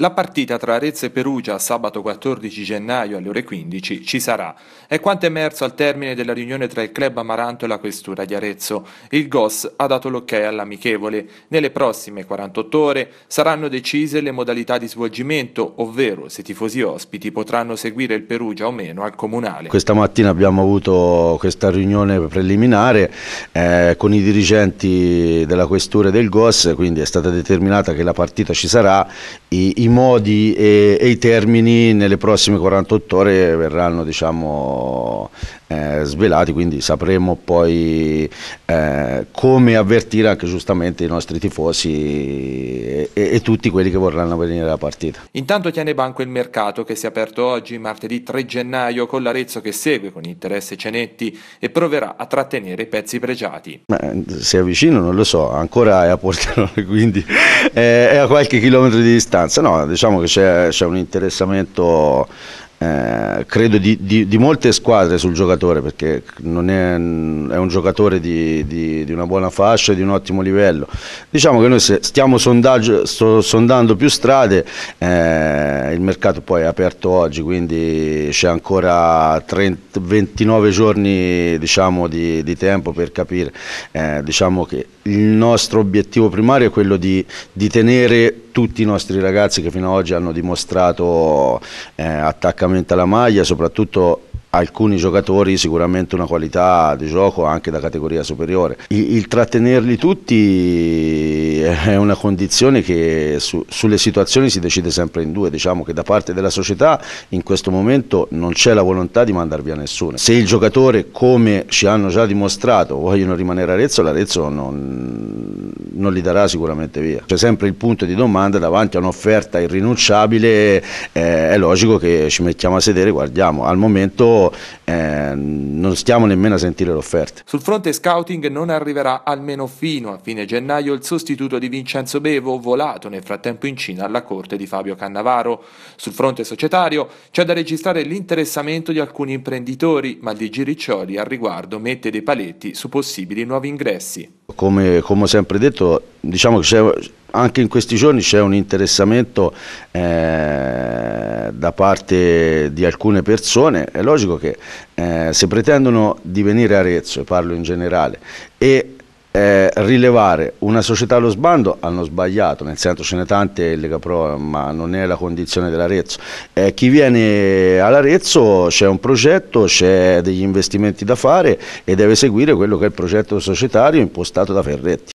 La partita tra Arezzo e Perugia sabato 14 gennaio alle ore 15 ci sarà. È quanto emerso al termine della riunione tra il club Amaranto e la questura di Arezzo. Il GOS ha dato l'ok all'amichevole. Nelle prossime 48 ore saranno decise le modalità di svolgimento, ovvero se i tifosi ospiti potranno seguire il Perugia o meno al comunale. Questa mattina abbiamo avuto questa riunione preliminare eh, con i dirigenti della questura e del GOS, quindi è stata determinata che la partita ci sarà. I, i modi e, e, i termini nelle prossime 48 ore verranno diciamo, eh, svelati, quindi sapremo poi eh, come avvertire anche giustamente i nostri tifosi e, e, e tutti quelli che vorranno venire alla partita. Intanto tiene banco il mercato che si è aperto oggi, martedì 3 gennaio, con l'Arezzo che segue con interesse Cenetti e proverà a trattenere i pezzi pregiati. Beh, se avvicino non lo so, ancora è a Portanone, quindi eh, è a qualche chilometro di distanza. No, diciamo che c'è un interessamento eh, credo di, di, di, molte squadre sul giocatore perché è, è, un giocatore di, di, una buona fascia e di un ottimo livello diciamo che noi stiamo sondando più strade eh, il mercato poi è aperto oggi quindi c'è ancora 30, 29 giorni diciamo, di, tempo per capire eh, diciamo che il nostro obiettivo primario è quello di tenere tutti i nostri ragazzi che fino ad oggi hanno dimostrato eh, attaccamento alla maglia, soprattutto alcuni giocatori sicuramente una qualità di gioco anche da categoria superiore. Il, il trattenerli tutti eh, è una condizione che su, sulle situazioni si decide sempre in due, diciamo che da parte della società in questo momento non c'è la volontà di mandar via nessuno. Se il giocatore come ci hanno già dimostrato vogliono rimanere a Arezzo, l'Arezzo non, non li darà sicuramente via. C'è sempre il punto di domanda davanti a un'offerta irrinunciabile, eh, è logico che ci mettiamo a sedere e guardiamo. Al momento eh, non stiamo nemmeno a sentire le offerte. Sul fronte scouting non arriverà almeno fino a fine gennaio il sostituto di Vincenzo Bevo, volato nel frattempo in Cina alla corte di Fabio Cannavaro. Sul fronte societario c'è da registrare l'interessamento di alcuni imprenditori, ma di Giriccioli al riguardo mette dei paletti su possibili nuovi ingressi. Come, come ho sempre detto, diciamo che c'è anche in questi giorni c'è un interessamento eh, da parte di alcune persone, è logico che eh, se pretendono di venire a Arezzo, e parlo in generale, e eh, rilevare una società allo sbando hanno sbagliato, nel senso ce ne tante Lega Pro, ma non è la condizione dell'Arezzo. Eh, chi viene all'Arezzo c'è un progetto, c'è degli investimenti da fare e deve seguire quello che è il progetto societario impostato da Ferretti.